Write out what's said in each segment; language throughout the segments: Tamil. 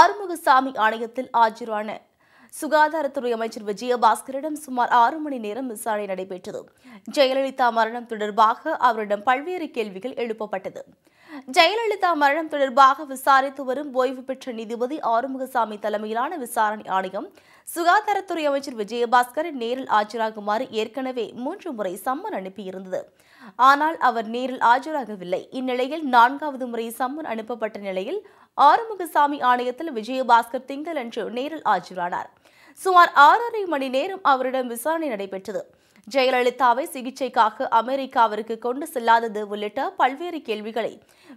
ஆறுமுகசாமி ஆணையத்தில் ஆஜரான சுகாதாரத்துறை அமைச்சர் விஜயபாஸ்கரிடம் சுமார் ஆறு மணி நேரம் விசாரணை நடைபெற்றது ஜெயலலிதா மரணம் தொடர்பாக அவரிடம் பல்வேறு கேள்விகள் எழுப்பப்பட்டது ஜெயலலிதா மரணம் தொடர்பாக விசாரித்து வரும் ஓய்வு பெற்ற நீதிபதி ஆறுமுகசாமி தலைமையிலான விசாரணை ஆணையம் சுகாதாரத்துறை அமைச்சர் விஜயபாஸ்கர் நேரில் ஆஜராகுமாறு ஏற்கனவே மூன்று முறை சம்மன் அனுப்பியிருந்தது ஆனால் அவர் நேரில் ஆஜராகவில்லை இந்நிலையில் நான்காவது முறை சம்மன் அனுப்பப்பட்ட நிலையில் ஆறுமுகசாமி ஆணையத்தில் விஜயபாஸ்கர் திங்களன்று நேரில் ஆஜரானார் சுமார் ஆறரை மணி நேரம் அவரிடம் விசாரணை நடைபெற்றது ஜெயலலிதாவை சிகிச்சைக்காக அமெரிக்காவிற்கு கொண்டு செல்லாதது உள்ளிட்ட பல்வேறு கேள்விகளை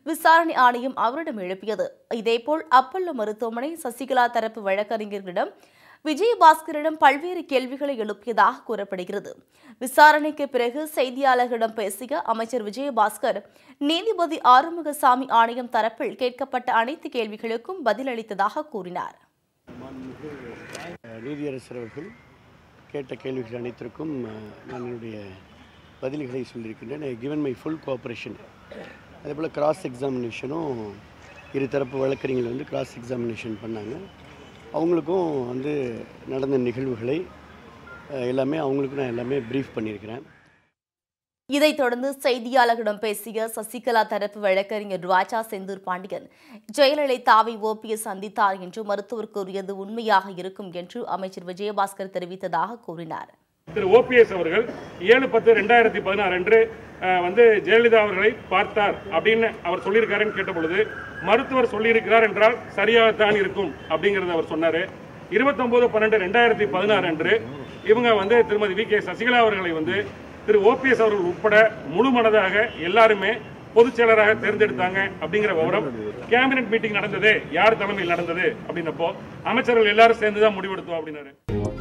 விசாரணை ஆணையம் அவரிடம் எழுப்பியது இதேபோல் அப்பல்லோ மருத்துவமனை சசிகலா தரப்பு வழக்கறிஞர்களிடம் விஜயபாஸ்கரிடம் பல்வேறு கேள்விகளை எழுப்பியதாக கூறப்படுகிறது விசாரணைக்கு பிறகு செய்தியாளர்களிடம் பேசிய அமைச்சர் விஜயபாஸ்கர் நீதிபதி ஆறுமுகசாமி ஆணையம் தரப்பில் கேட்கப்பட்ட அனைத்து கேள்விகளுக்கும் பதிலளித்ததாக கூறினார் நீதியரசர் அவர்கள் கேட்ட கேள்விகள் அனைத்திற்கும் நான் என்னுடைய பதில்களை சொல்லியிருக்கின்றேன் I given my full cooperation அதேபோல் கிராஸ் எக்ஸாமினேஷனும் இருதரப்பு வழக்கறிஞர்கள் வந்து கிராஸ் எக்ஸாமினேஷன் பண்ணாங்க அவங்களுக்கும் வந்து நடந்த நிகழ்வுகளை எல்லாமே அவங்களுக்கு நான் எல்லாமே ப்ரீஃப் பண்ணியிருக்கிறேன் இதைத் தொடர்ந்து செய்தியாளர்களிடம் பேசிய சசிகலா தரப்பு வழக்கறிஞர் ராஜா செந்தூர் பாண்டியன் ஜெயலலிதாவை ஓபிஎஸ் சந்தித்தார் என்று மருத்துவர் கூறியது உண்மையாக இருக்கும் என்று அமைச்சர் விஜயபாஸ்கர் தெரிவித்ததாக கூறினார் திரு ஓபிஎஸ் அவர்கள் ஏழு பத்து ரெண்டாயிரத்தி பதினாறு அன்று வந்து ஜெயலலிதா அவர்களை பார்த்தார் அப்படின்னு அவர் சொல்லியிருக்காருன்னு கேட்டபொழுது மருத்துவர் சொல்லியிருக்கிறார் என்றால் சரியாகத்தான் இருக்கும் அப்படிங்கிறத அவர் சொன்னார் இருபத்தொன்பது பன்னெண்டு ரெண்டாயிரத்தி பதினாறு அன்று இவங்க வந்து திருமதி வி கே சசிகலா அவர்களை வந்து திரு ஓபிஎஸ் அவர்கள் உட்பட முழு மனதாக எல்லாருமே பொதுச் செயலராக தேர்ந்தெடுத்தாங்க அப்படிங்கிற விவரம் கேபினெட் மீட்டிங் நடந்தது யார் தலைமையில் நடந்தது அப்படின்னப்போ அமைச்சர்கள் எல்லாரும் சேர்ந்துதான் முடிவெடுத்தோம் அப்படின்னாரு